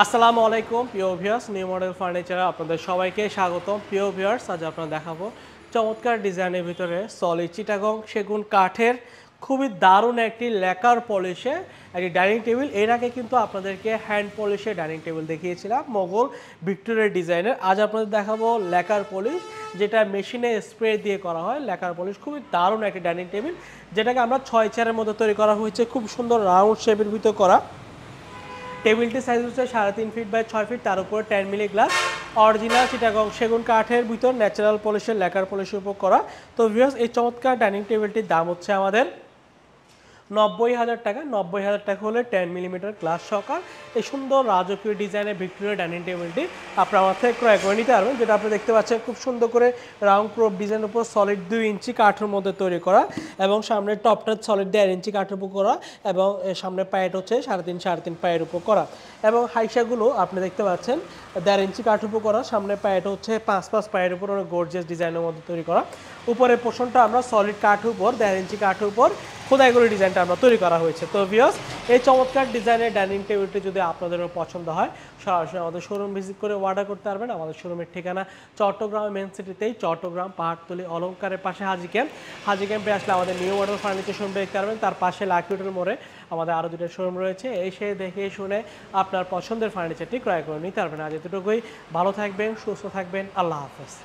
আসসালামু আলাইকুম প্রিয় ভিয়ার্স নিউ মডেল ফার্নিচারে আপনাদের সবাইকে স্বাগতম প্রিয় ভিয়ার্স আজ আপনারা দেখাবো চমৎকার ডিজাইনের ভিতরে সলিড চিটাগং সেগুন কাঠের খুবই দারুণ একটি লেকার পলিশে একটি ডাইনিং টেবিল এর আগে কিন্তু আপনাদেরকে হ্যান্ড পলিশে ডাইনিং টেবিল দেখিয়েছিলাম মোগল ভিক্টোরিয়ার ডিজাইনের আজ আপনাদের দেখাবো লেকার পলিশ যেটা মেশিনে স্প্রে দিয়ে করা হয় লেকার পলিশ খুবই দারুণ একটি ডাইনিং টেবিল যেটাকে আমরা ছয় চেয়ারের মধ্যে তৈরি করা হয়েছে খুব সুন্দর রাউন্ড শেপের ভিতরে করা টেবিলটির সাইজ হচ্ছে সাড়ে তিন ফিট বাই ছয় ফিট তার উপরে ten milli glass original Chittagong সেগুন কাঠের ভিতর ন্যাচারাল পলিশের লেকার পলিশের উপর করা তো ভিউস এই চমৎকার ডাইনিং টেবিলটির দাম হচ্ছে আমাদের নব্বই হাজার টাকা নব্বই হাজার টাকা হলে টেন মিলিমিটার গ্লাস সকার এই সুন্দর রাজকীয় ডিজাইনের ভিক্টোরিয়া ডাইনিং টেবিলটি আপনার আমার থেকে ক্রয় করে নিতে পারবেন যেটা আপনি দেখতে পাচ্ছেন খুব সুন্দর করে রাউন্ড ক্রোপ ডিজাইনের উপর সলিড দুই ইঞ্চি কাঠের মধ্যে তৈরি করা এবং সামনে টপটা সলিড দেড় ইঞ্চি কাঠের উপর করা এবং সামনে পায়েট হচ্ছে সাড়ে তিন সাড়ে তিন পায়ের উপর করা এবং হাইসাগুলো আপনি দেখতে পাচ্ছেন দেড় ইঞ্চি কাঠের উপর করা সামনে পায়েট হচ্ছে পাঁচ পাঁচ পায়ের উপর অনেক গোর্জিয়াস ডিজাইনের মধ্যে তৈরি করা উপরের পোষণটা আমরা সলিড কাঠের উপর দেড় ইঞ্চি কাঠের উপর খোদাই করে ডিজাইনটা আমরা তৈরি করা হয়েছে তো ভিওস এই চমৎকার ডিজাইনের ডাইনিং টেবিলটি যদি আপনাদেরও পছন্দ হয় সরাসরি আমাদের শোরুম ভিজিট করে অর্ডার করতে পারবেন আমাদের শোরুমের ঠিকানা চট্টগ্রাম মেন সিটিতেই চট্টগ্রাম পাহাড়তলি অলঙ্কারের পাশে হাজি ক্যাম্প হাজি ক্যাম্পে আসলে আমাদের নিউ মডেল ফার্নিচার শোরুম দেখতে পারবেন তার পাশে লাকিউটের মোড়ে আমাদের আরও দুটো শোরুম রয়েছে এসে দেখে শুনে আপনার পছন্দের ফার্নিচারটি ক্রয় করে নিতে পারবেন আজ এতটুকুই ভালো থাকবেন সুস্থ থাকবেন আল্লাহ হাফেজ